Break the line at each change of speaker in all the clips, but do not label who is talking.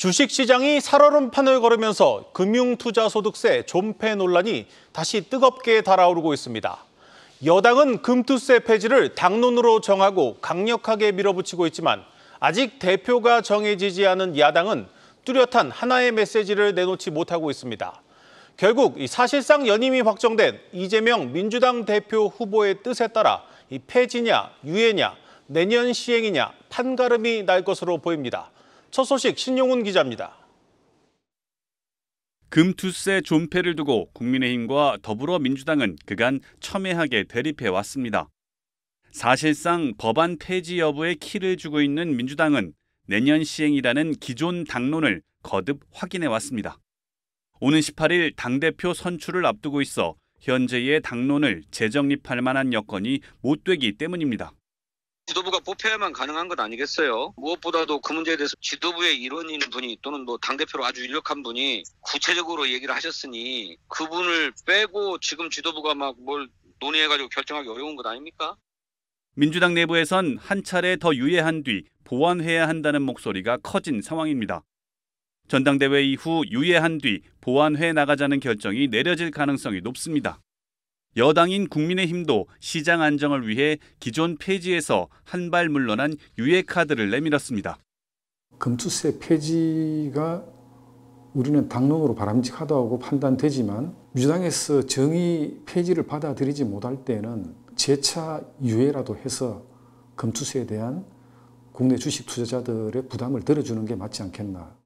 주식시장이 살얼음판을 걸으면서 금융투자소득세 존폐 논란이 다시 뜨겁게 달아오르고 있습니다. 여당은 금투세 폐지를 당론으로 정하고 강력하게 밀어붙이고 있지만 아직 대표가 정해지지 않은 야당은 뚜렷한 하나의 메시지를 내놓지 못하고 있습니다. 결국 사실상 연임이 확정된 이재명 민주당 대표 후보의 뜻에 따라 이 폐지냐 유예냐 내년 시행이냐 판가름이 날 것으로 보입니다. 첫 소식 신용훈
기자입니다. 금투세 존폐를 두고 국민의힘과 더불어민주당은 그간 첨예하게 대립해 왔습니다. 사실상 법안 폐지 여부에 키를 주고 있는 민주당은 내년 시행이라는 기존 당론을 거듭 확인해 왔습니다. 오는 18일 당대표 선출을 앞두고 있어 현재의 당론을 재정립할 만한 여건이 못 되기 때문입니다.
지도부가 뽑혀야만 가능한 것 아니겠어요? 무엇보다도 그 문제에 대해서 지도부의 일원인 분이 또는 뭐 당대표로 아주 유력한 분이 구체적으로 얘기를 하셨으니 그분을 빼고 지금 지도부가 막 뭘 논의해가지고 결정하기 어려운 것 아닙니까?
민주당 내부에선 한 차례 더 유예한 뒤 보완해야 한다는 목소리가 커진 상황입니다. 전당대회 이후 유예한 뒤 보완해 나가자는 결정이 내려질 가능성이 높습니다. 여당인 국민의힘도 시장 안정을 위해 기존 폐지에서 한발 물러난 유예 카드를 내밀었습니다.
금투세 폐지가 우리는 당론으로 바람직하다고 판단되지만 유당에서 정의 폐지를 받아들이지 못할 때는 재차 유예라도 해서 금투세에 대한 국내 주식 투자자들의 부담을 덜어주는 게 맞지 않겠나.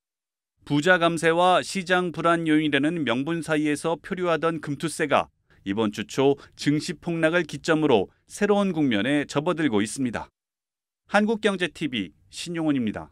부자 감세와 시장 불안 요인이라는 명분 사이에서 표류하던 금투세가 이번 주 초 증시 폭락을 기점으로 새로운 국면에 접어들고 있습니다. 한국경제TV 신용훈입니다.